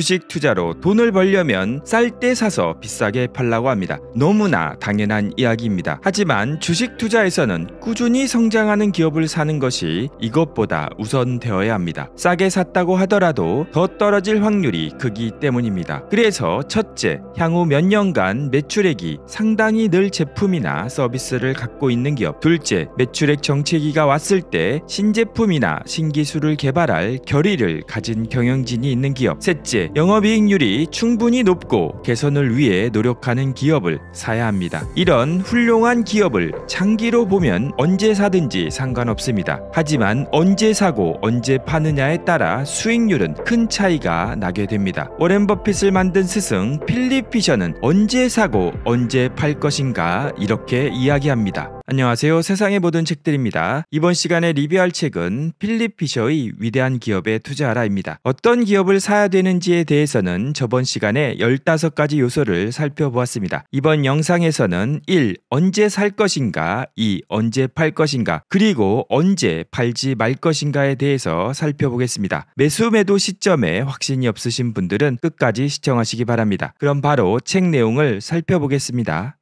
주식 투자로 돈을 벌려면 쌀 때 사서 비싸게 팔라고 합니다. 너무나 당연한 이야기입니다. 하지만 주식 투자에서는 꾸준히 성장하는 기업을 사는 것이 이것보다 우선되어야 합니다. 싸게 샀다고 하더라도 더 떨어질 확률이 크기 때문입니다. 그래서 첫째, 향후 몇 년간 매출액이 상당히 늘 제품이나 서비스를 갖고 있는 기업. 둘째, 매출액 정체기가 왔을 때 신제품이나 신기술을 개발할 결의를 가진 경영진이 있는 기업. 셋째, 영업이익률이 충분히 높고 개선을 위해 노력하는 기업을 사야 합니다. 이런 훌륭한 기업을 장기로 보면 언제 사든지 상관없습니다. 하지만 언제 사고 언제 파느냐에 따라 수익률은 큰 차이가 나게 됩니다. 워렌 버핏을 만든 스승 필립 피셔는 언제 사고 언제 팔 것인가 이렇게 이야기합니다. 안녕하세요. 세상의 모든 책들입니다. 이번 시간에 리뷰할 책은 필립 피셔의 위대한 기업에 투자하라입니다. 어떤 기업을 사야 되는지에 대해서는 저번 시간에 15가지 요소를 살펴보았습니다. 이번 영상에서는 1. 언제 살 것인가 2. 언제 팔 것인가 그리고 언제 팔지 말 것인가에 대해서 살펴보겠습니다. 매수 매도 시점에 확신이 없으신 분들은 끝까지 시청하시기 바랍니다. 그럼 바로 책 내용을 살펴보겠습니다.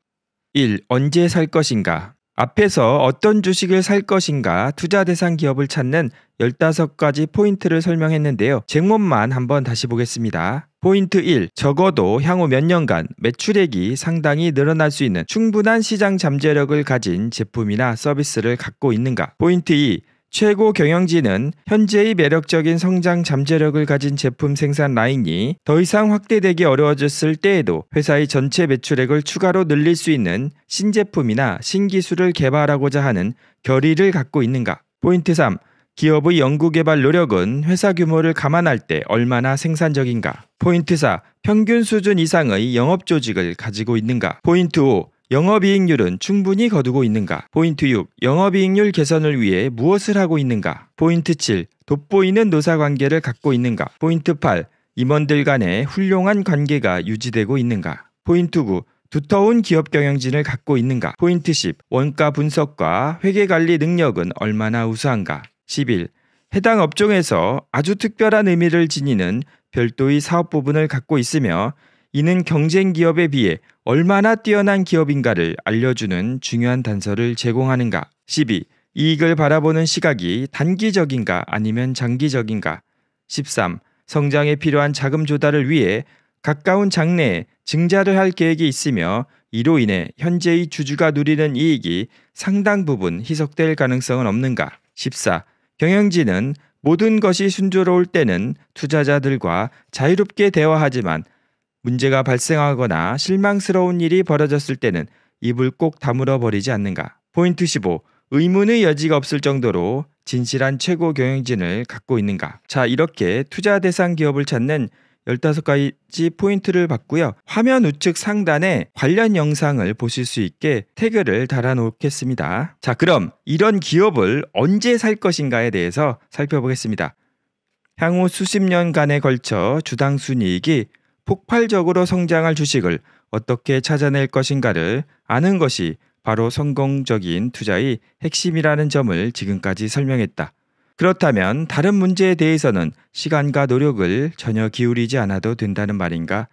1. 언제 살 것인가 앞에서 어떤 주식을 살 것인가 투자 대상 기업을 찾는 15가지 포인트를 설명했는데요. 제목만 한번 다시 보겠습니다. 포인트 1. 적어도 향후 몇 년간 매출액이 상당히 늘어날 수 있는 충분한 시장 잠재력을 가진 제품이나 서비스를 갖고 있는가. 포인트 2. 최고 경영진은 현재의 매력적인 성장 잠재력을 가진 제품 생산 라인이 더 이상 확대되기 어려워졌을 때에도 회사의 전체 매출액을 추가로 늘릴 수 있는 신제품이나 신기술을 개발하고자 하는 결의를 갖고 있는가? 포인트 3. 기업의 연구개발 노력은 회사 규모를 감안할 때 얼마나 생산적인가? 포인트 4. 평균 수준 이상의 영업 조직을 가지고 있는가? 포인트 5. 영업이익률은 충분히 거두고 있는가? 포인트 6. 영업이익률 개선을 위해 무엇을 하고 있는가? 포인트 7. 돋보이는 노사관계를 갖고 있는가? 포인트 8. 임원들 간의 훌륭한 관계가 유지되고 있는가? 포인트 9. 두터운 기업 경영진을 갖고 있는가? 포인트 10. 원가 분석과 회계 관리 능력은 얼마나 우수한가? 11. 해당 업종에서 아주 특별한 의미를 지니는 별도의 사업 부분을 갖고 있으며 이는 경쟁 기업에 비해 얼마나 뛰어난 기업인가를 알려주는 중요한 단서를 제공하는가. 12. 이익을 바라보는 시각이 단기적인가 아니면 장기적인가. 13. 성장에 필요한 자금 조달을 위해 가까운 장래에 증자를 할 계획이 있으며 이로 인해 현재의 주주가 누리는 이익이 상당 부분 희석될 가능성은 없는가? 14. 경영진은 모든 것이 순조로울 때는 투자자들과 자유롭게 대화하지만 문제가 발생하거나 실망스러운 일이 벌어졌을 때는 입을 꼭 다물어 버리지 않는가. 포인트 15. 의문의 여지가 없을 정도로 진실한 최고 경영진을 갖고 있는가. 자, 이렇게 투자 대상 기업을 찾는 15가지 포인트를 받고요. 화면 우측 상단에 관련 영상을 보실 수 있게 태그를 달아놓겠습니다. 자, 그럼 이런 기업을 언제 살 것인가에 대해서 살펴보겠습니다. 향후 수십 년간에 걸쳐 주당 순이익이 폭발적으로 성장할 주식을 어떻게 찾아낼 것인가를 아는 것이 바로 성공적인 투자의 핵심이라는 점을 지금까지 설명했다. 그렇다면 다른 문제에 대해서는 시간과 노력을 전혀 기울이지 않아도 된다는 말인가?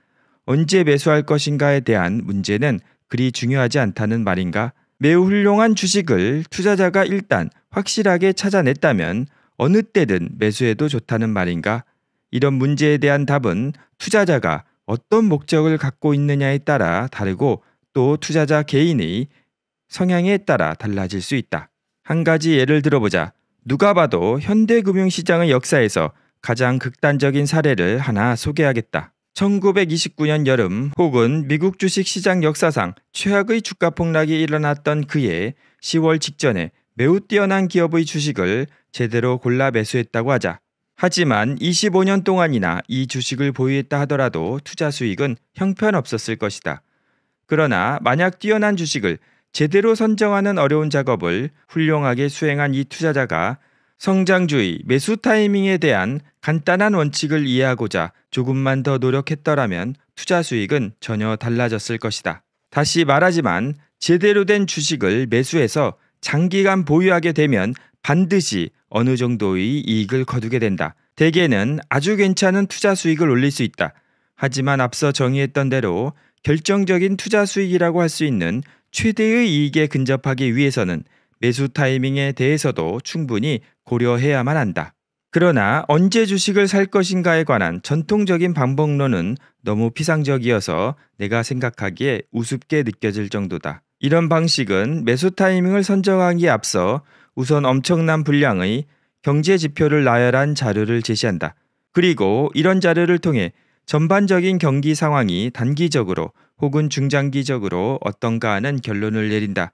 언제 매수할 것인가에 대한 문제는 그리 중요하지 않다는 말인가? 매우 훌륭한 주식을 투자자가 일단 확실하게 찾아냈다면 어느 때든 매수해도 좋다는 말인가? 이런 문제에 대한 답은 투자자가 어떤 목적을 갖고 있느냐에 따라 다르고 또 투자자 개인의 성향에 따라 달라질 수 있다. 한 가지 예를 들어보자. 누가 봐도 현대금융시장의 역사에서 가장 극단적인 사례를 하나 소개하겠다. 1929년 여름 혹은 미국 주식시장 역사상 최악의 주가 폭락이 일어났던 그해 10월 직전에 매우 뛰어난 기업의 주식을 제대로 골라 매수했다고 하자. 하지만 25년 동안이나 이 주식을 보유했다 하더라도 투자 수익은 형편없었을 것이다. 그러나 만약 뛰어난 주식을 제대로 선정하는 어려운 작업을 훌륭하게 수행한 이 투자자가 성장주의 매수 타이밍에 대한 간단한 원칙을 이해하고자 조금만 더 노력했더라면 투자 수익은 전혀 달라졌을 것이다. 다시 말하지만 제대로 된 주식을 매수해서 장기간 보유하게 되면 반드시 어느 정도의 이익을 거두게 된다. 대개는 아주 괜찮은 투자 수익을 올릴 수 있다. 하지만 앞서 정의했던 대로 결정적인 투자 수익이라고 할 수 있는 최대의 이익에 근접하기 위해서는 매수 타이밍에 대해서도 충분히 고려해야만 한다. 그러나 언제 주식을 살 것인가에 관한 전통적인 방법론은 너무 피상적이어서 내가 생각하기에 우습게 느껴질 정도다. 이런 방식은 매수 타이밍을 선정하기에 앞서 우선 엄청난 분량의 경제 지표를 나열한 자료를 제시한다. 그리고 이런 자료를 통해 전반적인 경기 상황이 단기적으로 혹은 중장기적으로 어떤가 하는 결론을 내린다.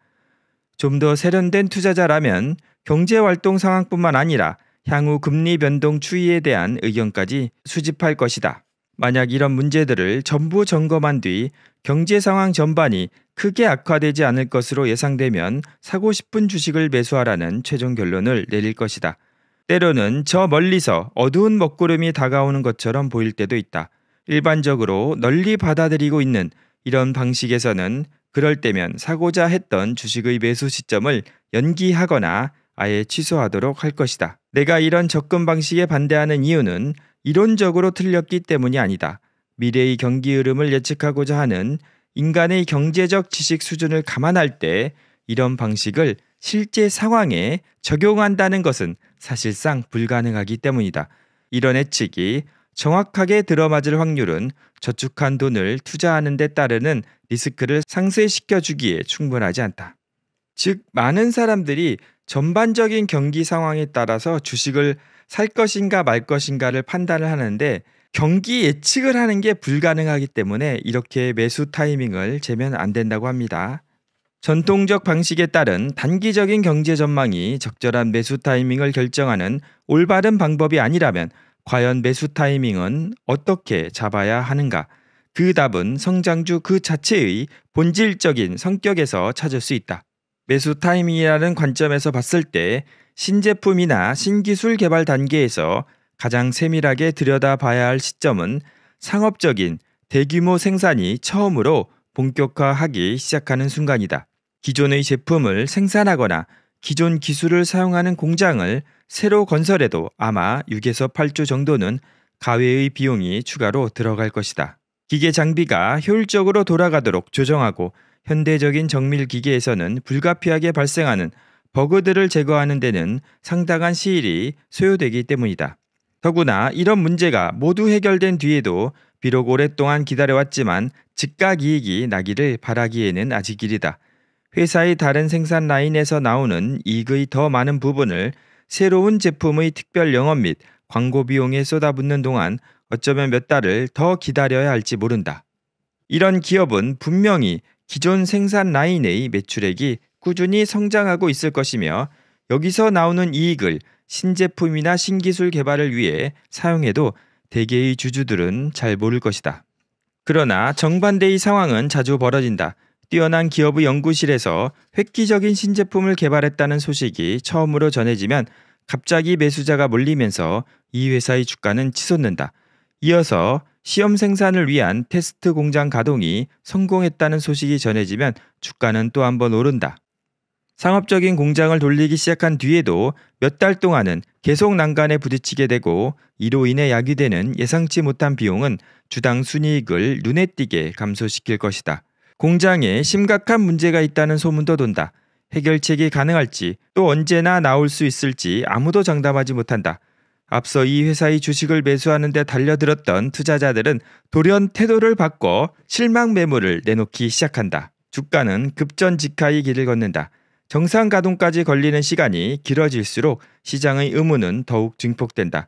좀 더 세련된 투자자라면 경제 활동 상황뿐만 아니라 향후 금리 변동 추이에 대한 의견까지 수집할 것이다. 만약 이런 문제들을 전부 점검한 뒤 경제 상황 전반이 크게 악화되지 않을 것으로 예상되면 사고 싶은 주식을 매수하라는 최종 결론을 내릴 것이다. 때로는 저 멀리서 어두운 먹구름이 다가오는 것처럼 보일 때도 있다. 일반적으로 널리 받아들이고 있는 이런 방식에서는 그럴 때면 사고자 했던 주식의 매수 시점을 연기하거나 아예 취소하도록 할 것이다. 내가 이런 접근 방식에 반대하는 이유는 이론적으로 틀렸기 때문이 아니다. 미래의 경기 흐름을 예측하고자 하는 인간의 경제적 지식 수준을 감안할 때 이런 방식을 실제 상황에 적용한다는 것은 사실상 불가능하기 때문이다. 이런 예측이 정확하게 들어맞을 확률은 저축한 돈을 투자하는 데 따르는 리스크를 상쇄시켜 주기에 충분하지 않다. 즉, 많은 사람들이 전반적인 경기 상황에 따라서 주식을 살 것인가 말 것인가를 판단을 하는데 경기 예측을 하는 게 불가능하기 때문에 이렇게 매수 타이밍을 재면 안 된다고 합니다. 전통적 방식에 따른 단기적인 경제 전망이 적절한 매수 타이밍을 결정하는 올바른 방법이 아니라면 과연 매수 타이밍은 어떻게 잡아야 하는가? 그 답은 성장주 그 자체의 본질적인 성격에서 찾을 수 있다. 매수 타이밍이라는 관점에서 봤을 때 신제품이나 신기술 개발 단계에서 가장 세밀하게 들여다봐야 할 시점은 상업적인 대규모 생산이 처음으로 본격화하기 시작하는 순간이다. 기존의 제품을 생산하거나 기존 기술을 사용하는 공장을 새로 건설해도 아마 6에서 8주 정도는 가외의 비용이 추가로 들어갈 것이다. 기계 장비가 효율적으로 돌아가도록 조정하고 현대적인 정밀 기계에서는 불가피하게 발생하는 버그들을 제거하는 데는 상당한 시일이 소요되기 때문이다. 더구나 이런 문제가 모두 해결된 뒤에도 비록 오랫동안 기다려왔지만 즉각 이익이 나기를 바라기에는 아직 이리다 회사의 다른 생산 라인에서 나오는 이익의 더 많은 부분을 새로운 제품의 특별 영업 및 광고 비용에 쏟아붓는 동안 어쩌면 몇 달을 더 기다려야 할지 모른다. 이런 기업은 분명히 기존 생산 라인의 매출액이 꾸준히 성장하고 있을 것이며 여기서 나오는 이익을 신제품이나 신기술 개발을 위해 사용해도 대개의 주주들은 잘 모를 것이다. 그러나 정반대의 상황은 자주 벌어진다. 뛰어난 기업의 연구실에서 획기적인 신제품을 개발했다는 소식이 처음으로 전해지면 갑자기 매수자가 몰리면서 이 회사의 주가는 치솟는다. 이어서 시험 생산을 위한 테스트 공장 가동이 성공했다는 소식이 전해지면 주가는 또 한 번 오른다. 상업적인 공장을 돌리기 시작한 뒤에도 몇 달 동안은 계속 난간에 부딪히게 되고 이로 인해 야기되는 예상치 못한 비용은 주당 순이익을 눈에 띄게 감소시킬 것이다. 공장에 심각한 문제가 있다는 소문도 돈다. 해결책이 가능할지 또 언제나 나올 수 있을지 아무도 장담하지 못한다. 앞서 이 회사의 주식을 매수하는 데 달려들었던 투자자들은 돌연 태도를 바꿔 실망 매물을 내놓기 시작한다. 주가는 급전직하의 길을 걷는다. 정상 가동까지 걸리는 시간이 길어질수록 시장의 의무는 더욱 증폭된다.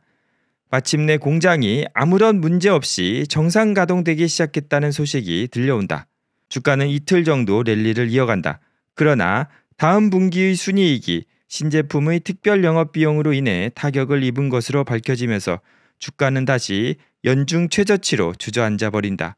마침내 공장이 아무런 문제 없이 정상 가동되기 시작했다는 소식이 들려온다. 주가는 이틀 정도 랠리를 이어간다. 그러나 다음 분기의 순이익이 신제품의 특별 영업 비용으로 인해 타격을 입은 것으로 밝혀지면서 주가는 다시 연중 최저치로 주저앉아 버린다.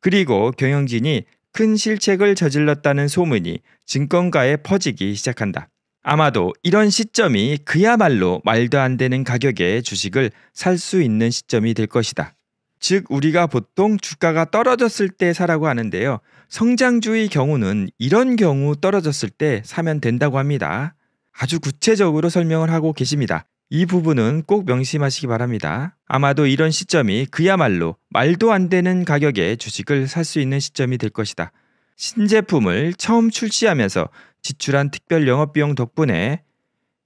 그리고 경영진이 큰 실책을 저질렀다는 소문이 증권가에 퍼지기 시작한다. 아마도 이런 시점이 그야말로 말도 안 되는 가격에 주식을 살 수 있는 시점이 될 것이다. 즉 우리가 보통 주가가 떨어졌을 때 사라고 하는데요. 성장주의 경우는 이런 경우 떨어졌을 때 사면 된다고 합니다. 아주 구체적으로 설명을 하고 계십니다. 이 부분은 꼭 명심하시기 바랍니다. 아마도 이런 시점이 그야말로 말도 안 되는 가격에 주식을 살 수 있는 시점이 될 것이다. 신제품을 처음 출시하면서 지출한 특별 영업비용 덕분에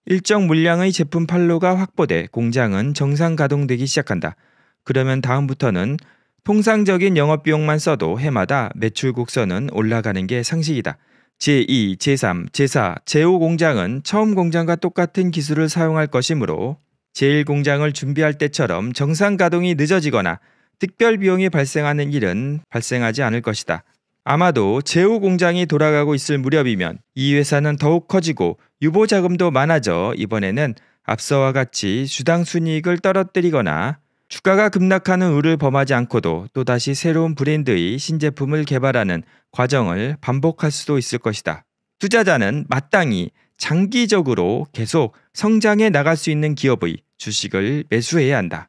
일정 물량의 제품 판로가 확보돼 공장은 정상 가동되기 시작한다. 그러면 다음부터는 통상적인 영업비용만 써도 해마다 매출 곡선은 올라가는 게 상식이다. 제2, 제3, 제4, 제5 공장은 처음 공장과 똑같은 기술을 사용할 것이므로 제1 공장을 준비할 때처럼 정상 가동이 늦어지거나 특별 비용이 발생하는 일은 발생하지 않을 것이다. 아마도 제5 공장이 돌아가고 있을 무렵이면 이 회사는 더욱 커지고 유보 자금도 많아져 이번에는 앞서와 같이 주당 순이익을 떨어뜨리거나 주가가 급락하는 우를 범하지 않고도 또다시 새로운 브랜드의 신제품을 개발하는 과정을 반복할 수도 있을 것이다. 투자자는 마땅히 장기적으로 계속 성장해 나갈 수 있는 기업의 주식을 매수해야 한다.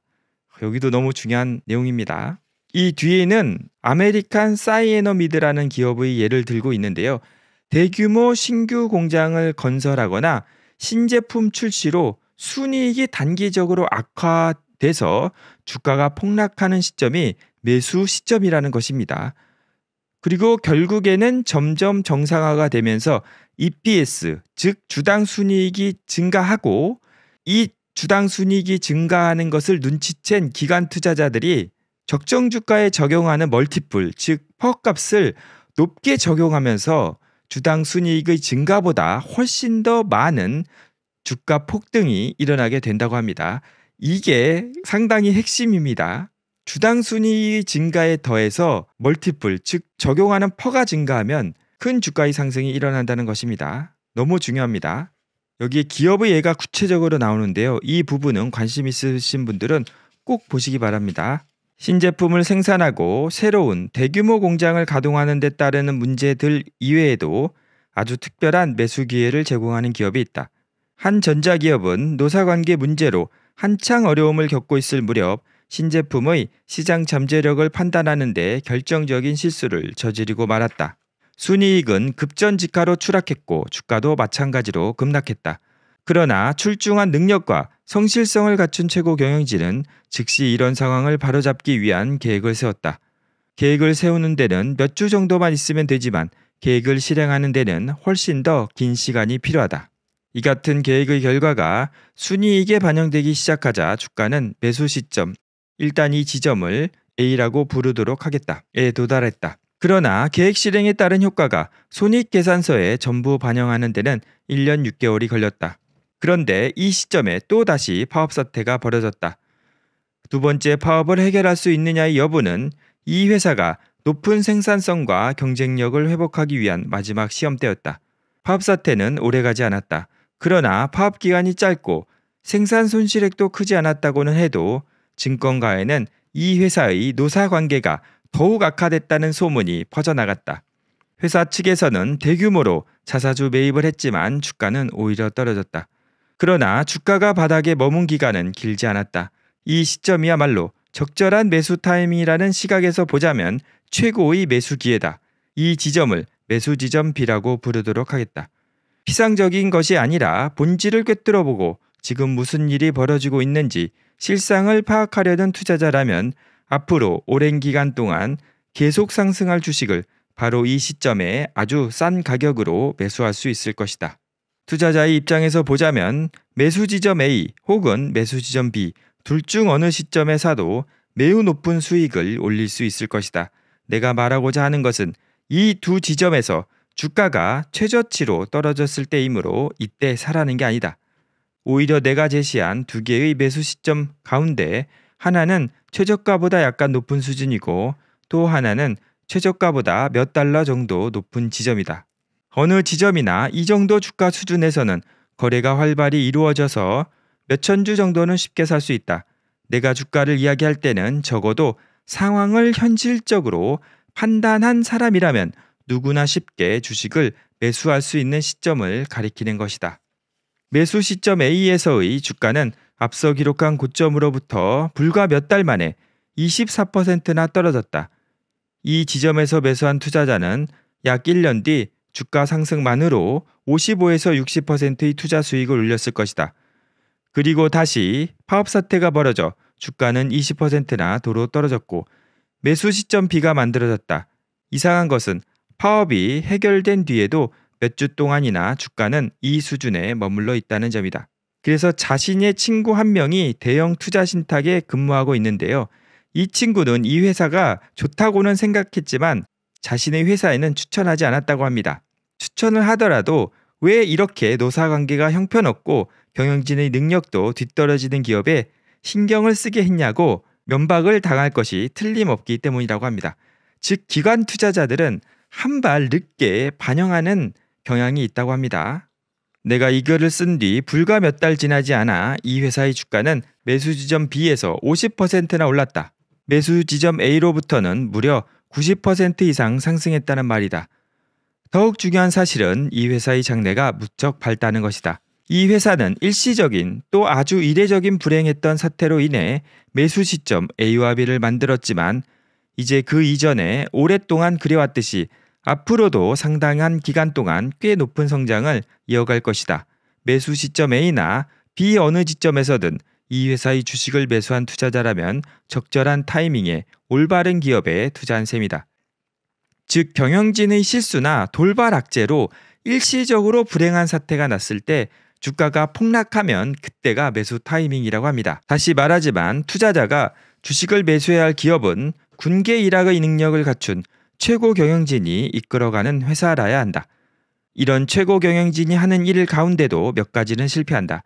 여기도 너무 중요한 내용입니다. 이 뒤에는 아메리칸 사이에너미드라는 기업의 예를 들고 있는데요. 대규모 신규 공장을 건설하거나 신제품 출시로 순이익이 단기적으로 악화 돼서 주가가 폭락하는 시점이 매수 시점이라는 것입니다. 그리고 결국에는 점점 정상화가 되면서 EPS 즉 주당 순이익이 증가하고 이 주당 순이익이 증가하는 것을 눈치챈 기관 투자자들이 적정 주가에 적용하는 멀티플 즉 퍼값을 높게 적용하면서 주당 순이익의 증가보다 훨씬 더 많은 주가 폭등이 일어나게 된다고 합니다. 이게 상당히 핵심입니다. 주당 순위 증가에 더해서 멀티플, 즉 적용하는 퍼가 증가하면 큰 주가의 상승이 일어난다는 것입니다. 너무 중요합니다. 여기에 기업의 예가 구체적으로 나오는데요. 이 부분은 관심 있으신 분들은 꼭 보시기 바랍니다. 신제품을 생산하고 새로운 대규모 공장을 가동하는 데 따르는 문제들 이외에도 아주 특별한 매수 기회를 제공하는 기업이 있다. 한 전자기업은 노사관계 문제로 한창 어려움을 겪고 있을 무렵 신제품의 시장 잠재력을 판단하는 데 결정적인 실수를 저지르고 말았다. 순이익은 급전직하로 추락했고 주가도 마찬가지로 급락했다. 그러나 출중한 능력과 성실성을 갖춘 최고 경영진은 즉시 이런 상황을 바로잡기 위한 계획을 세웠다. 계획을 세우는 데는 몇 주 정도만 있으면 되지만 계획을 실행하는 데는 훨씬 더 긴 시간이 필요하다. 이 같은 계획의 결과가 순이익에 반영되기 시작하자 주가는 매수 시점, 일단 이 지점을 A라고 부르도록 하겠다에 도달했다. 그러나 계획 실행에 따른 효과가 손익 계산서에 전부 반영하는 데는 1년 6개월이 걸렸다. 그런데 이 시점에 또 다시 파업 사태가 벌어졌다. 두 번째 파업을 해결할 수 있느냐의 여부는 이 회사가 높은 생산성과 경쟁력을 회복하기 위한 마지막 시험때였다 파업 사태는 오래가지 않았다. 그러나 파업 기간이 짧고 생산 손실액도 크지 않았다고는 해도 증권가에는 이 회사의 노사 관계가 더욱 악화됐다는 소문이 퍼져나갔다. 회사 측에서는 대규모로 자사주 매입을 했지만 주가는 오히려 떨어졌다. 그러나 주가가 바닥에 머문 기간은 길지 않았다. 이 시점이야말로 적절한 매수 타이밍이라는 시각에서 보자면 최고의 매수 기회다. 이 지점을 매수 지점 B라고 부르도록 하겠다. 피상적인 것이 아니라 본질을 꿰뚫어 보고 지금 무슨 일이 벌어지고 있는지 실상을 파악하려는 투자자라면 앞으로 오랜 기간 동안 계속 상승할 주식을 바로 이 시점에 아주 싼 가격으로 매수할 수 있을 것이다. 투자자의 입장에서 보자면 매수 지점 A 혹은 매수 지점 B 둘 중 어느 시점에 사도 매우 높은 수익을 올릴 수 있을 것이다. 내가 말하고자 하는 것은 이 두 지점에서 주가가 최저치로 떨어졌을 때이므로 이때 사라는 게 아니다. 오히려 내가 제시한 두 개의 매수 시점 가운데 하나는 최저가보다 약간 높은 수준이고 또 하나는 최저가보다 몇 달러 정도 높은 지점이다. 어느 지점이나 이 정도 주가 수준에서는 거래가 활발히 이루어져서 몇 천 주 정도는 쉽게 살 수 있다. 내가 주가를 이야기할 때는 적어도 상황을 현실적으로 판단한 사람이라면 누구나 쉽게 주식을 매수할 수 있는 시점을 가리키는 것이다. 매수 시점 A에서의 주가는 앞서 기록한 고점으로부터 불과 몇 달 만에 24%나 떨어졌다. 이 지점에서 매수한 투자자는 약 1년 뒤 주가 상승만으로 55에서 60%의 투자 수익을 올렸을 것이다. 그리고 다시 파업 사태가 벌어져 주가는 20%나 도로 떨어졌고 매수 시점 B가 만들어졌다. 이상한 것은 파업이 해결된 뒤에도 몇 주 동안이나 주가는 이 수준에 머물러 있다는 점이다. 그래서 자신의 친구 한 명이 대형 투자 신탁에 근무하고 있는데요. 이 친구는 이 회사가 좋다고는 생각했지만 자신의 회사에는 추천하지 않았다고 합니다. 추천을 하더라도 왜 이렇게 노사 관계가 형편없고 경영진의 능력도 뒤떨어지는 기업에 신경을 쓰게 했냐고 면박을 당할 것이 틀림없기 때문이라고 합니다. 즉 기관 투자자들은 한발 늦게 반영하는 경향이 있다고 합니다. 내가 이 글을 쓴 뒤 불과 몇 달 지나지 않아 이 회사의 주가는 매수 지점 B에서 50%나 올랐다. 매수 지점 A로부터는 무려 90% 이상 상승했다는 말이다. 더욱 중요한 사실은 이 회사의 장래가 무척 밝다는 것이다. 이 회사는 일시적인 또 아주 이례적인 불행했던 사태로 인해 매수 시점 A와 B를 만들었지만 이제 그 이전에 오랫동안 그려왔듯이 앞으로도 상당한 기간 동안 꽤 높은 성장을 이어갈 것이다. 매수 시점 A나 B 어느 지점에서든 이 회사의 주식을 매수한 투자자라면 적절한 타이밍에 올바른 기업에 투자한 셈이다. 즉 경영진의 실수나 돌발 악재로 일시적으로 불행한 사태가 났을 때 주가가 폭락하면 그때가 매수 타이밍이라고 합니다. 다시 말하지만 투자자가 주식을 매수해야 할 기업은 군계 일학의 능력을 갖춘 최고 경영진이 이끌어가는 회사라야 한다. 이런 최고 경영진이 하는 일 가운데도 몇 가지는 실패한다.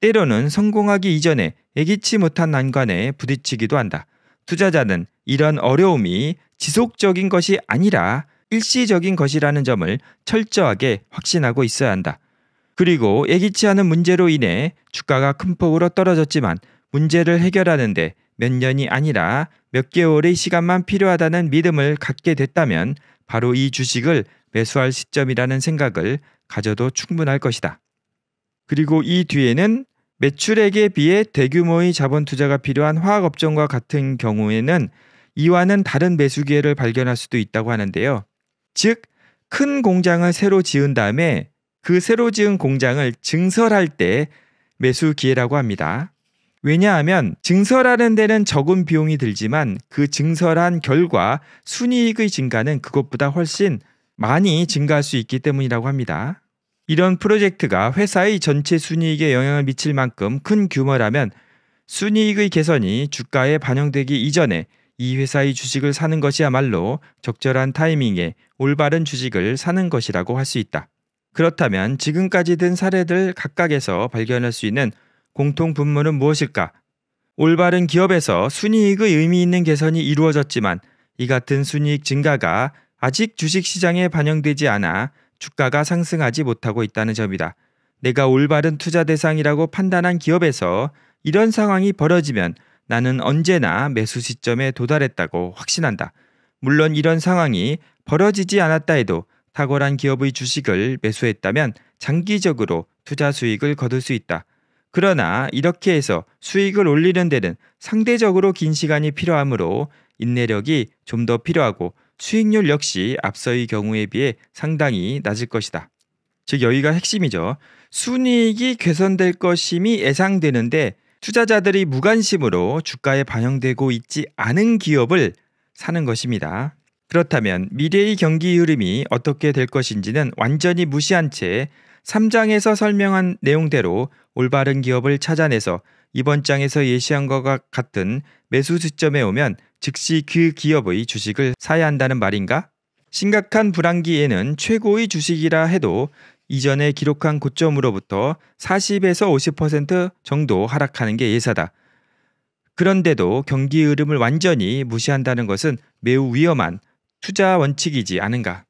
때로는 성공하기 이전에 애기치 못한 난관에 부딪히기도 한다. 투자자는 이런 어려움이 지속적인 것이 아니라 일시적인 것이라는 점을 철저하게 확신하고 있어야 한다. 그리고 예기치 않은 문제로 인해 주가가 큰 폭으로 떨어졌지만 문제를 해결하는데 몇 년이 아니라 몇 개월의 시간만 필요하다는 믿음을 갖게 됐다면 바로 이 주식을 매수할 시점이라는 생각을 가져도 충분할 것이다. 그리고 이 뒤에는 매출액에 비해 대규모의 자본 투자가 필요한 화학업종과 같은 경우에는 이와는 다른 매수 기회를 발견할 수도 있다고 하는데요. 즉, 큰 공장을 새로 지은 다음에 그 새로 지은 공장을 증설할 때 매수 기회라고 합니다. 왜냐하면 증설하는 데는 적은 비용이 들지만 그 증설한 결과 순이익의 증가는 그것보다 훨씬 많이 증가할 수 있기 때문이라고 합니다. 이런 프로젝트가 회사의 전체 순이익에 영향을 미칠 만큼 큰 규모라면 순이익의 개선이 주가에 반영되기 이전에 이 회사의 주식을 사는 것이야말로 적절한 타이밍에 올바른 주식을 사는 것이라고 할 수 있다. 그렇다면 지금까지 든 사례들 각각에서 발견할 수 있는 공통 분모는 무엇일까? 올바른 기업에서 순이익의 의미 있는 개선이 이루어졌지만 이 같은 순이익 증가가 아직 주식 시장에 반영되지 않아 주가가 상승하지 못하고 있다는 점이다. 내가 올바른 투자 대상이라고 판단한 기업에서 이런 상황이 벌어지면 나는 언제나 매수 시점에 도달했다고 확신한다. 물론 이런 상황이 벌어지지 않았다 해도 탁월한 기업의 주식을 매수했다면 장기적으로 투자 수익을 거둘 수 있다. 그러나 이렇게 해서 수익을 올리는 데는 상대적으로 긴 시간이 필요하므로 인내력이 좀 더 필요하고 수익률 역시 앞서의 경우에 비해 상당히 낮을 것이다. 즉 여기가 핵심이죠. 순이익이 개선될 것임이 예상되는데 투자자들이 무관심으로 주가에 반영되고 있지 않은 기업을 사는 것입니다. 그렇다면 미래의 경기 흐름이 어떻게 될 것인지는 완전히 무시한 채 3장에서 설명한 내용대로 올바른 기업을 찾아내서 이번 장에서 예시한 것과 같은 매수 시점에 오면 즉시 그 기업의 주식을 사야 한다는 말인가? 심각한 불황기에는 최고의 주식이라 해도 이전에 기록한 고점으로부터 40에서 50% 정도 하락하는 게 예사다. 그런데도 경기 흐름을 완전히 무시한다는 것은 매우 위험한 투자 원칙이지 않은가.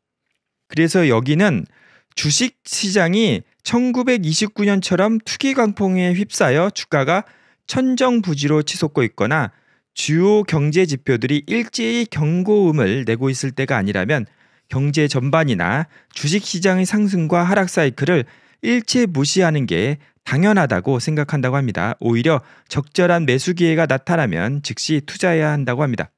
그래서 여기는 주식 시장이 1929년처럼 투기 강풍에 휩싸여 주가가 천정부지로 치솟고 있거나 주요 경제 지표들이 일제히 경고음을 내고 있을 때가 아니라면 경제 전반이나 주식 시장의 상승과 하락 사이클을 일체 무시하는 게 당연하다고 생각한다고 합니다. 오히려 적절한 매수 기회가 나타나면 즉시 투자해야 한다고 합니다.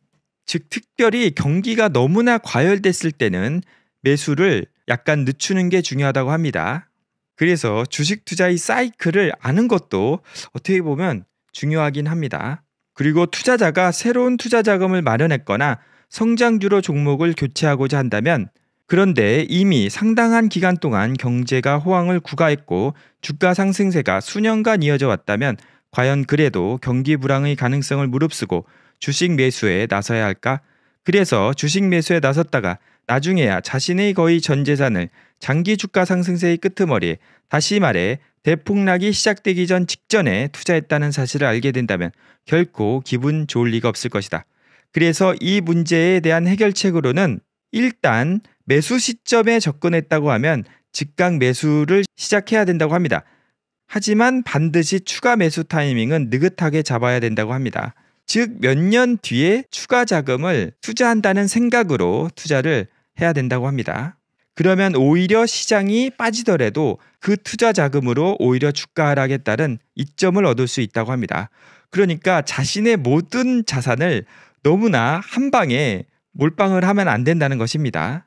즉 특별히 경기가 너무나 과열됐을 때는 매수를 약간 늦추는 게 중요하다고 합니다. 그래서 주식 투자의 사이클을 아는 것도 어떻게 보면 중요하긴 합니다. 그리고 투자자가 새로운 투자 자금을 마련했거나 성장주로 종목을 교체하고자 한다면 그런데 이미 상당한 기간 동안 경제가 호황을 구가했고 주가 상승세가 수년간 이어져 왔다면 과연 그래도 경기 불황의 가능성을 무릅쓰고 주식 매수에 나서야 할까? 그래서 주식 매수에 나섰다가 나중에야 자신의 거의 전 재산을 장기 주가 상승세의 끄트머리 다시 말해 대폭락이 시작되기 전 직전에 투자했다는 사실을 알게 된다면 결코 기분 좋을 리가 없을 것이다. 그래서 이 문제에 대한 해결책으로는 일단 매수 시점에 접근했다고 하면 즉각 매수를 시작해야 된다고 합니다. 하지만 반드시 추가 매수 타이밍은 느긋하게 잡아야 된다고 합니다. 즉 몇 년 뒤에 추가 자금을 투자한다는 생각으로 투자를 해야 된다고 합니다. 그러면 오히려 시장이 빠지더라도 그 투자 자금으로 오히려 주가 하락에 따른 이점을 얻을 수 있다고 합니다. 그러니까 자신의 모든 자산을 너무나 한 방에 몰빵을 하면 안 된다는 것입니다.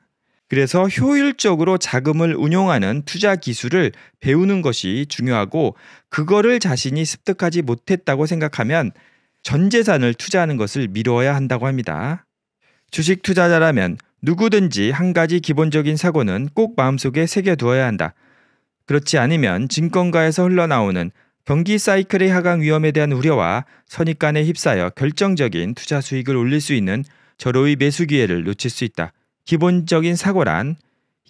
그래서 효율적으로 자금을 운용하는 투자 기술을 배우는 것이 중요하고 그거를 자신이 습득하지 못했다고 생각하면 전 재산을 투자하는 것을 미뤄야 한다고 합니다. 주식 투자자라면 누구든지 한 가지 기본적인 사고는 꼭 마음속에 새겨두어야 한다. 그렇지 않으면 증권가에서 흘러나오는 경기 사이클의 하강 위험에 대한 우려와 선입관에 휩싸여 결정적인 투자 수익을 올릴 수 있는 절호의 매수 기회를 놓칠 수 있다. 기본적인 사고란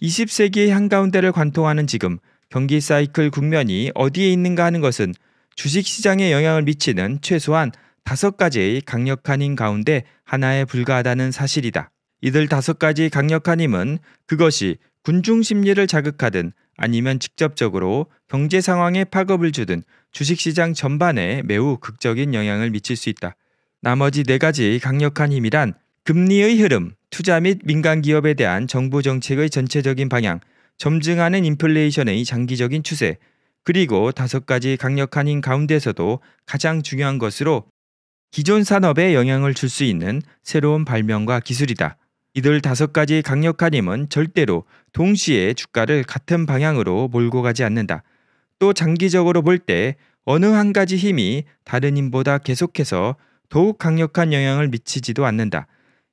20세기의 한가운데를 관통하는 지금 경기 사이클 국면이 어디에 있는가 하는 것은 주식 시장에 영향을 미치는 최소한 5 가지의 강력한 인 가운데 하나에 불과하다는 사실이다. 이들 다섯 가지 강력한 힘은 그것이 군중 심리를 자극하든 아니면 직접적으로 경제 상황에 파급을 주든 주식시장 전반에 매우 극적인 영향을 미칠 수 있다. 나머지 네 가지 강력한 힘이란 금리의 흐름, 투자 및 민간 기업에 대한 정부 정책의 전체적인 방향, 점증하는 인플레이션의 장기적인 추세, 그리고 다섯 가지 강력한 힘 가운데서도 가장 중요한 것으로 기존 산업에 영향을 줄 수 있는 새로운 발명과 기술이다. 이들 다섯 가지 강력한 힘은 절대로 동시에 주가를 같은 방향으로 몰고 가지 않는다. 또 장기적으로 볼 때 어느 한 가지 힘이 다른 힘보다 계속해서 더욱 강력한 영향을 미치지도 않는다.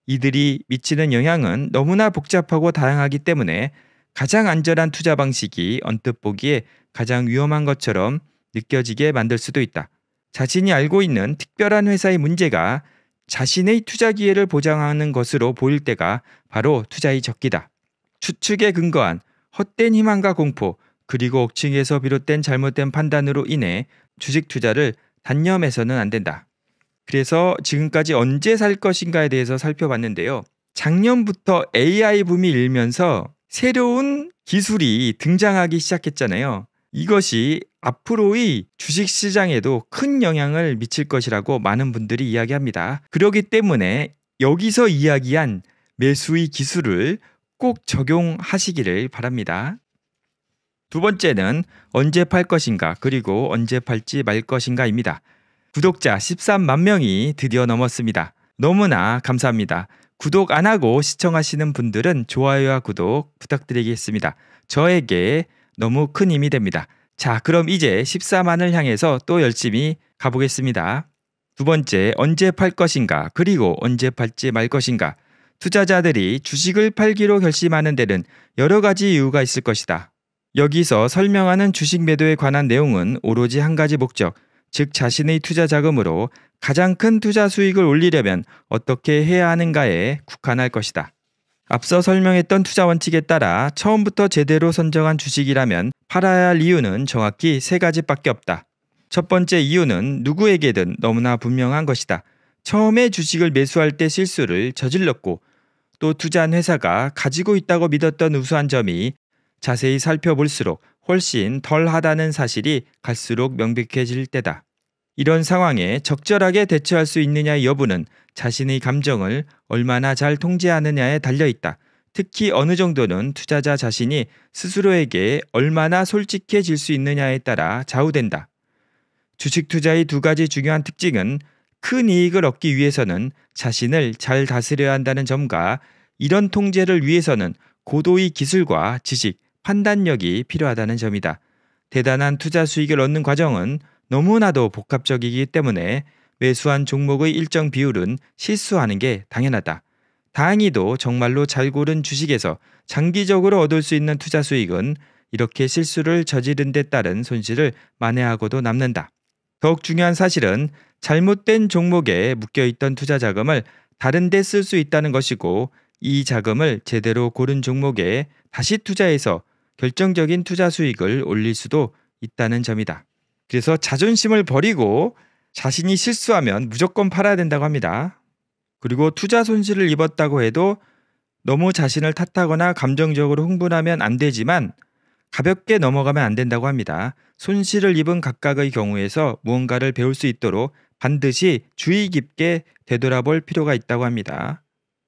이들이 미치는 영향은 너무나 복잡하고 다양하기 때문에 가장 안전한 투자 방식이 언뜻 보기에 가장 위험한 것처럼 느껴지게 만들 수도 있다. 자신이 알고 있는 특별한 회사의 문제가 자신의 투자 기회를 보장하는 것으로 보일 때가 바로 투자의 적기다. 추측에 근거한 헛된 희망과 공포, 그리고 억측에서 비롯된 잘못된 판단으로 인해 주식 투자를 단념해서는 안 된다. 그래서 지금까지 언제 살 것인가에 대해서 살펴봤는데요. 작년부터 AI 붐이 일면서 새로운 기술이 등장하기 시작했잖아요. 이것이 앞으로의 주식 시장에도 큰 영향을 미칠 것이라고 많은 분들이 이야기합니다. 그러기 때문에 여기서 이야기한 매수의 기술을 꼭 적용하시기를 바랍니다. 두 번째는 언제 팔 것인가 그리고 언제 팔지 말 것인가입니다. 구독자 13만 명이 드디어 넘었습니다. 너무나 감사합니다. 구독 안 하고 시청하시는 분들은 좋아요와 구독 부탁드리겠습니다. 저에게 너무 큰 힘이 됩니다. 자, 그럼 이제 14만을 향해서 또 열심히 가보겠습니다. 두 번째, 언제 팔 것인가? 그리고 언제 팔지 말 것인가? 투자자들이 주식을 팔기로 결심하는 데는 여러 가지 이유가 있을 것이다. 여기서 설명하는 주식 매도에 관한 내용은 오로지 한 가지 목적, 즉 자신의 투자 자금으로 가장 큰 투자 수익을 올리려면 어떻게 해야 하는가에 국한할 것이다. 앞서 설명했던 투자 원칙에 따라 처음부터 제대로 선정한 주식이라면 팔아야 할 이유는 정확히 세 가지밖에 없다. 첫 번째 이유는 누구에게든 너무나 분명한 것이다. 처음에 주식을 매수할 때 실수를 저질렀고 또 투자한 회사가 가지고 있다고 믿었던 우수한 점이 자세히 살펴볼수록 훨씬 덜 하다는 사실이 갈수록 명백해질 때다. 이런 상황에 적절하게 대처할 수 있느냐의 여부는 자신의 감정을 얼마나 잘 통제하느냐에 달려 있다. 특히 어느 정도는 투자자 자신이 스스로에게 얼마나 솔직해질 수 있느냐에 따라 좌우된다. 주식 투자의 두 가지 중요한 특징은 큰 이익을 얻기 위해서는 자신을 잘 다스려야 한다는 점과 이런 통제를 위해서는 고도의 기술과 지식, 판단력이 필요하다는 점이다. 대단한 투자 수익을 얻는 과정은 너무나도 복합적이기 때문에 매수한 종목의 일정 비율은 실수하는 게 당연하다. 다행히도 정말로 잘 고른 주식에서 장기적으로 얻을 수 있는 투자 수익은 이렇게 실수를 저지른 데 따른 손실을 만회하고도 남는다. 더욱 중요한 사실은 잘못된 종목에 묶여있던 투자 자금을 다른 데 쓸 수 있다는 것이고 이 자금을 제대로 고른 종목에 다시 투자해서 결정적인 투자 수익을 올릴 수도 있다는 점이다. 그래서 자존심을 버리고 자신이 실수하면 무조건 팔아야 된다고 합니다. 그리고 투자 손실을 입었다고 해도 너무 자신을 탓하거나 감정적으로 흥분하면 안 되지만 가볍게 넘어가면 안 된다고 합니다. 손실을 입은 각각의 경우에서 무언가를 배울 수 있도록 반드시 주의 깊게 되돌아볼 필요가 있다고 합니다.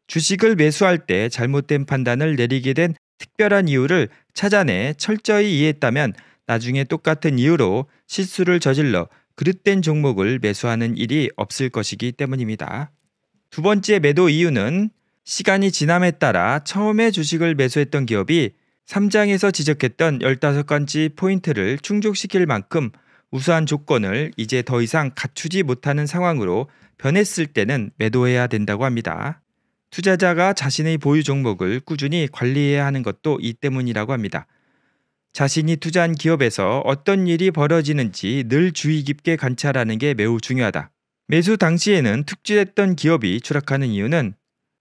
주식을 매수할 때 잘못된 판단을 내리게 된 특별한 이유를 찾아내 철저히 이해했다면 나중에 똑같은 이유로 실수를 저질러 그릇된 종목을 매수하는 일이 없을 것이기 때문입니다. 두 번째 매도 이유는 시간이 지남에 따라 처음에 주식을 매수했던 기업이 3장에서 지적했던 15가지 포인트를 충족시킬 만큼 우수한 조건을 이제 더 이상 갖추지 못하는 상황으로 변했을 때는 매도해야 된다고 합니다. 투자자가 자신의 보유 종목을 꾸준히 관리해야 하는 것도 이 때문이라고 합니다. 자신이 투자한 기업에서 어떤 일이 벌어지는지 늘 주의 깊게 관찰하는 게 매우 중요하다. 매수 당시에는 특지했던 기업이 추락하는 이유는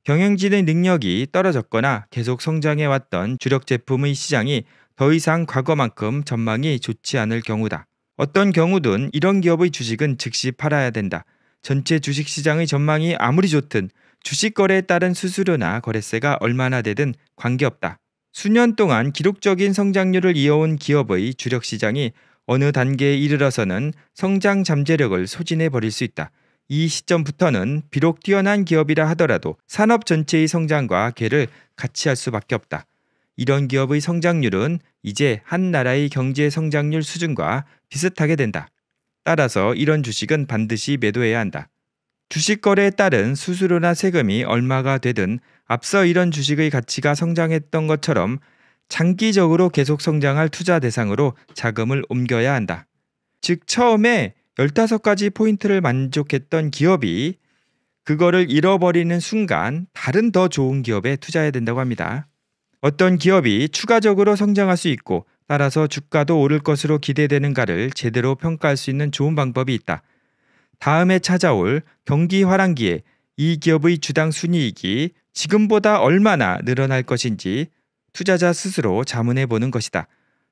경영진의 능력이 떨어졌거나 계속 성장해왔던 주력 제품의 시장이 더 이상 과거만큼 전망이 좋지 않을 경우다. 어떤 경우든 이런 기업의 주식은 즉시 팔아야 된다. 전체 주식 시장의 전망이 아무리 좋든 주식 거래에 따른 수수료나 거래세가 얼마나 되든 관계없다. 수년 동안 기록적인 성장률을 이어온 기업의 주력 시장이 어느 단계에 이르러서는 성장 잠재력을 소진해 버릴 수 있다. 이 시점부터는 비록 뛰어난 기업이라 하더라도 산업 전체의 성장과 개를 같이 할 수밖에 없다. 이런 기업의 성장률은 이제 한 나라의 경제 성장률 수준과 비슷하게 된다. 따라서 이런 주식은 반드시 매도해야 한다. 주식 거래에 따른 수수료나 세금이 얼마가 되든 앞서 이런 주식의 가치가 성장했던 것처럼 장기적으로 계속 성장할 투자 대상으로 자금을 옮겨야 한다. 즉 처음에 15가지 포인트를 만족했던 기업이 그거를 잃어버리는 순간 다른 더 좋은 기업에 투자해야 된다고 합니다. 어떤 기업이 추가적으로 성장할 수 있고 따라서 주가도 오를 것으로 기대되는가를 제대로 평가할 수 있는 좋은 방법이 있다. 다음에 찾아올 경기 화랑기에 이 기업의 주당 순이익이 지금보다 얼마나 늘어날 것인지 투자자 스스로 자문해 보는 것이다.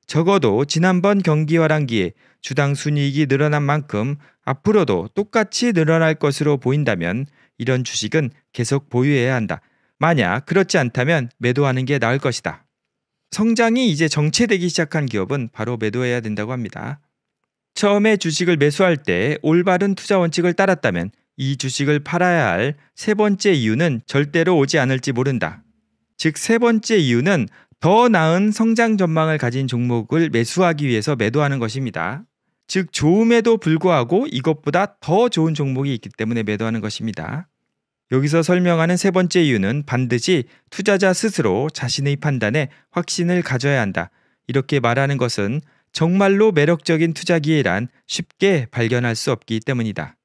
적어도 지난번 경기 화랑기에 주당 순이익이 늘어난 만큼 앞으로도 똑같이 늘어날 것으로 보인다면 이런 주식은 계속 보유해야 한다. 만약 그렇지 않다면 매도하는 게 나을 것이다. 성장이 이제 정체되기 시작한 기업은 바로 매도해야 된다고 합니다. 처음에 주식을 매수할 때 올바른 투자 원칙을 따랐다면 이 주식을 팔아야 할 세 번째 이유는 절대로 오지 않을지 모른다. 즉, 세 번째 이유는 더 나은 성장 전망을 가진 종목을 매수하기 위해서 매도하는 것입니다. 즉, 좋음에도 불구하고 이것보다 더 좋은 종목이 있기 때문에 매도하는 것입니다. 여기서 설명하는 세 번째 이유는 반드시 투자자 스스로 자신의 판단에 확신을 가져야 한다. 이렇게 말하는 것은 정말로 매력적인 투자 기회란 쉽게 발견할 수 없기 때문이다.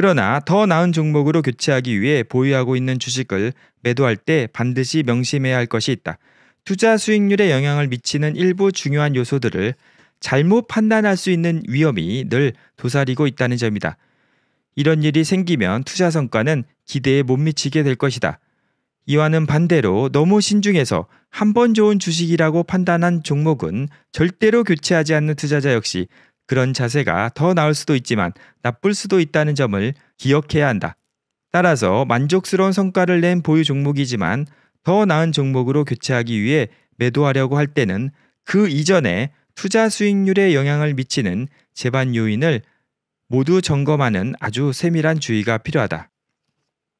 그러나 더 나은 종목으로 교체하기 위해 보유하고 있는 주식을 매도할 때 반드시 명심해야 할 것이 있다. 투자 수익률에 영향을 미치는 일부 중요한 요소들을 잘못 판단할 수 있는 위험이 늘 도사리고 있다는 점이다. 이런 일이 생기면 투자 성과는 기대에 못 미치게 될 것이다. 이와는 반대로 너무 신중해서 한 번 좋은 주식이라고 판단한 종목은 절대로 교체하지 않는 투자자 역시 그런 자세가 더 나을 수도 있지만 나쁠 수도 있다는 점을 기억해야 한다. 따라서 만족스러운 성과를 낸 보유 종목이지만 더 나은 종목으로 교체하기 위해 매도하려고 할 때는 그 이전에 투자 수익률에 영향을 미치는 재반 요인을 모두 점검하는 아주 세밀한 주의가 필요하다.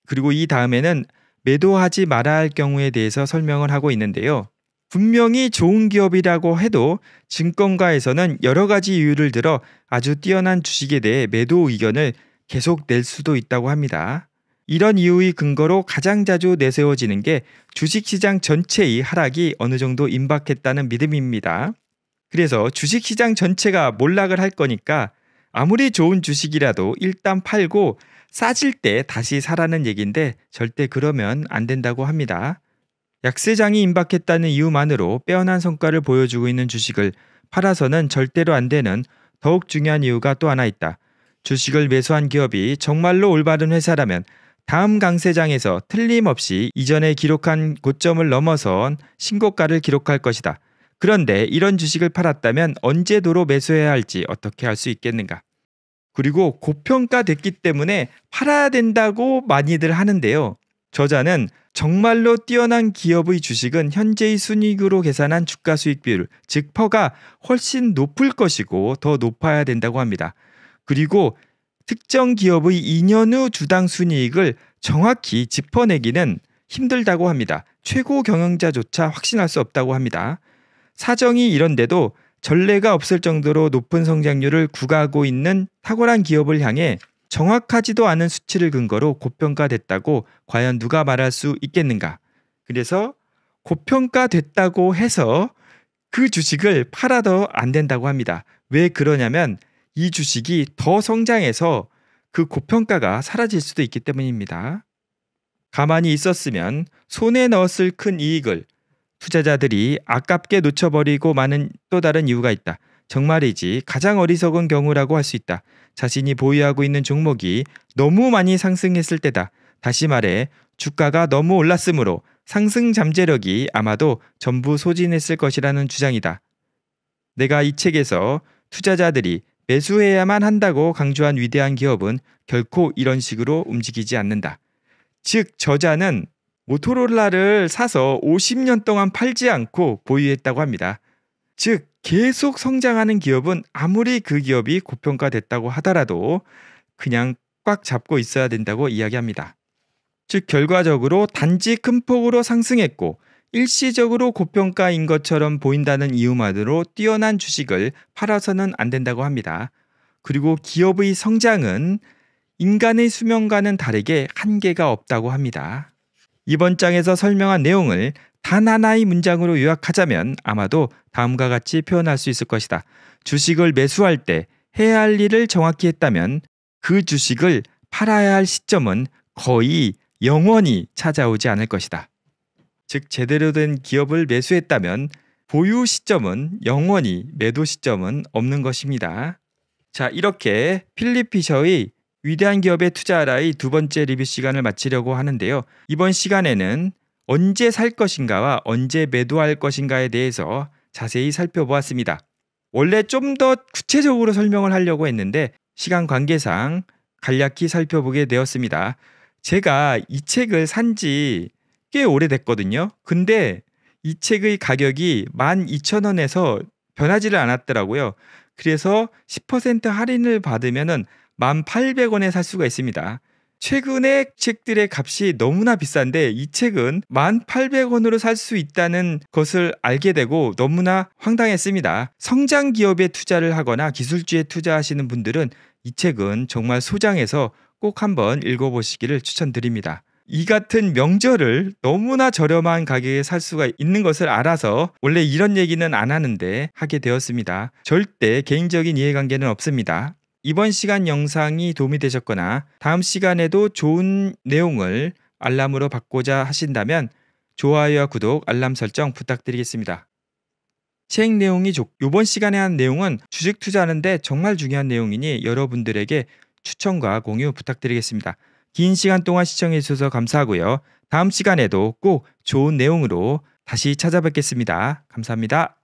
그리고 이 다음에는 매도하지 말아야 할 경우에 대해서 설명을 하고 있는데요. 분명히 좋은 기업이라고 해도 증권가에서는 여러 가지 이유를 들어 아주 뛰어난 주식에 대해 매도 의견을 계속 낼 수도 있다고 합니다. 이런 이유의 근거로 가장 자주 내세워지는 게 주식시장 전체의 하락이 어느 정도 임박했다는 믿음입니다. 그래서 주식시장 전체가 몰락을 할 거니까 아무리 좋은 주식이라도 일단 팔고 싸질 때 다시 사라는 얘기인데 절대 그러면 안 된다고 합니다. 약세장이 임박했다는 이유만으로 빼어난 성과를 보여주고 있는 주식을 팔아서는 절대로 안 되는 더욱 중요한 이유가 또 하나 있다. 주식을 매수한 기업이 정말로 올바른 회사라면 다음 강세장에서 틀림없이 이전에 기록한 고점을 넘어선 신고가를 기록할 것이다. 그런데 이런 주식을 팔았다면 언제 도로 매수해야 할지 어떻게 할 수 있겠는가? 그리고 고평가됐기 때문에 팔아야 된다고 많이들 하는데요. 저자는 정말로 뛰어난 기업의 주식은 현재의 순이익으로 계산한 주가 수익 비율, 즉 퍼가 훨씬 높을 것이고 더 높아야 된다고 합니다. 그리고 특정 기업의 2년 후 주당 순이익을 정확히 짚어내기는 힘들다고 합니다. 최고 경영자조차 확신할 수 없다고 합니다. 사정이 이런데도 전례가 없을 정도로 높은 성장률을 구가하고 있는 탁월한 기업을 향해 정확하지도 않은 수치를 근거로 고평가됐다고 과연 누가 말할 수 있겠는가? 그래서 고평가됐다고 해서 그 주식을 팔아도 안 된다고 합니다. 왜 그러냐면 이 주식이 더 성장해서 그 고평가가 사라질 수도 있기 때문입니다. 가만히 있었으면 손에 넣었을 큰 이익을 투자자들이 아깝게 놓쳐버리고 많은 또 다른 이유가 있다. 정말이지 가장 어리석은 경우라고 할 수 있다. 자신이 보유하고 있는 종목이 너무 많이 상승했을 때다. 다시 말해 주가가 너무 올랐으므로 상승 잠재력이 아마도 전부 소진했을 것이라는 주장이다. 내가 이 책에서 투자자들이 매수해야만 한다고 강조한 위대한 기업은 결코 이런 식으로 움직이지 않는다. 즉 저자는 모토로라를 사서 50년 동안 팔지 않고 보유했다고 합니다. 즉 계속 성장하는 기업은 아무리 그 기업이 고평가됐다고 하더라도 그냥 꽉 잡고 있어야 된다고 이야기합니다. 즉, 결과적으로 단지 큰 폭으로 상승했고 일시적으로 고평가인 것처럼 보인다는 이유만으로 뛰어난 주식을 팔아서는 안 된다고 합니다. 그리고 기업의 성장은 인간의 수명과는 다르게 한계가 없다고 합니다. 이번 장에서 설명한 내용을 단 하나의 문장으로 요약하자면 아마도 다음과 같이 표현할 수 있을 것이다. 주식을 매수할 때 해야 할 일을 정확히 했다면 그 주식을 팔아야 할 시점은 거의 영원히 찾아오지 않을 것이다. 즉 제대로 된 기업을 매수했다면 보유 시점은 영원히 매도 시점은 없는 것입니다. 자, 이렇게 필리 피셔의 위대한 기업에 투자하라의 두 번째 리뷰 시간을 마치려고 하는데요. 이번 시간에는 언제 살 것인가와 언제 매도할 것인가에 대해서 자세히 살펴보았습니다. 원래 좀 더 구체적으로 설명을 하려고 했는데 시간 관계상 간략히 살펴보게 되었습니다. 제가 이 책을 산 지 꽤 오래됐거든요. 근데 이 책의 가격이 12,000원에서 변하지를 않았더라고요. 그래서 10% 할인을 받으면 1,800원에 살 수가 있습니다. 최근에 책들의 값이 너무나 비싼데 이 책은 1,800원으로 살 수 있다는 것을 알게 되고 너무나 황당했습니다. 성장 기업에 투자를 하거나 기술주에 투자하시는 분들은 이 책은 정말 소장해서 꼭 한번 읽어보시기를 추천드립니다. 이 같은 명절을 너무나 저렴한 가격에 살 수가 있는 것을 알아서 원래 이런 얘기는 안 하는데 하게 되었습니다. 절대 개인적인 이해관계는 없습니다. 이번 시간 영상이 도움이 되셨거나 다음 시간에도 좋은 내용을 알람으로 받고자 하신다면 좋아요와 구독, 알람 설정 부탁드리겠습니다. 책 내용이 좋, 요번 시간에 한 내용은 주식 투자하는데 정말 중요한 내용이니 여러분들에게 추천과 공유 부탁드리겠습니다. 긴 시간 동안 시청해 주셔서 감사하고요. 다음 시간에도 꼭 좋은 내용으로 다시 찾아뵙겠습니다. 감사합니다.